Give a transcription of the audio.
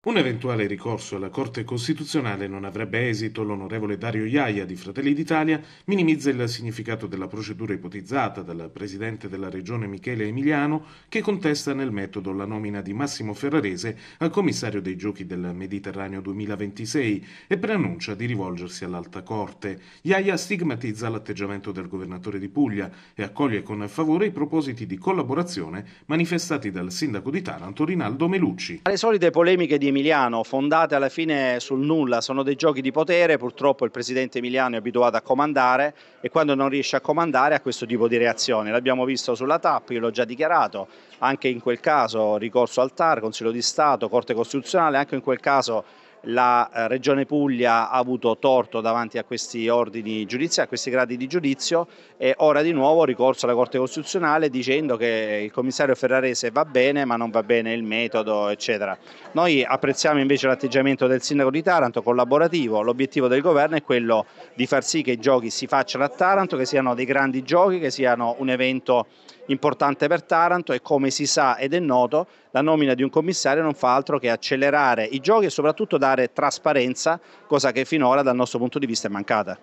Un eventuale ricorso alla Corte Costituzionale non avrebbe esito, l'onorevole Dario Iaia di Fratelli d'Italia minimizza il significato della procedura ipotizzata dal presidente della regione Michele Emiliano che contesta nel metodo la nomina di Massimo Ferrarese a commissario dei giochi del Mediterraneo 2026 e preannuncia di rivolgersi all'alta corte. Iaia stigmatizza l'atteggiamento del governatore di Puglia e accoglie con favore i propositi di collaborazione manifestati dal sindaco di Taranto Rinaldo Melucci. Alle solite polemiche di Emiliano, fondate alla fine sul nulla, sono dei giochi di potere, purtroppo il presidente Emiliano è abituato a comandare e quando non riesce a comandare ha questo tipo di reazione, L'abbiamo visto sulla TAP, io l'ho già dichiarato, anche in quel caso ricorso al TAR, Consiglio di Stato, Corte Costituzionale, anche in quel caso la eh, Regione Puglia ha avuto torto davanti a questi ordini giudiziari, a questi gradi di giudizio e ora di nuovo ricorso alla Corte Costituzionale dicendo che il commissario Ferrarese va bene ma non va bene il metodo eccetera. Noi apprezziamo invece l'atteggiamento del sindaco di Taranto collaborativo, l'obiettivo del governo è quello di far sì che i giochi si facciano a Taranto, che siano dei grandi giochi, che siano un evento importante per Taranto e come si sa ed è noto la nomina di un commissario non fa altro che accelerare i giochi e soprattutto dare dare trasparenza, cosa che finora dal nostro punto di vista è mancata.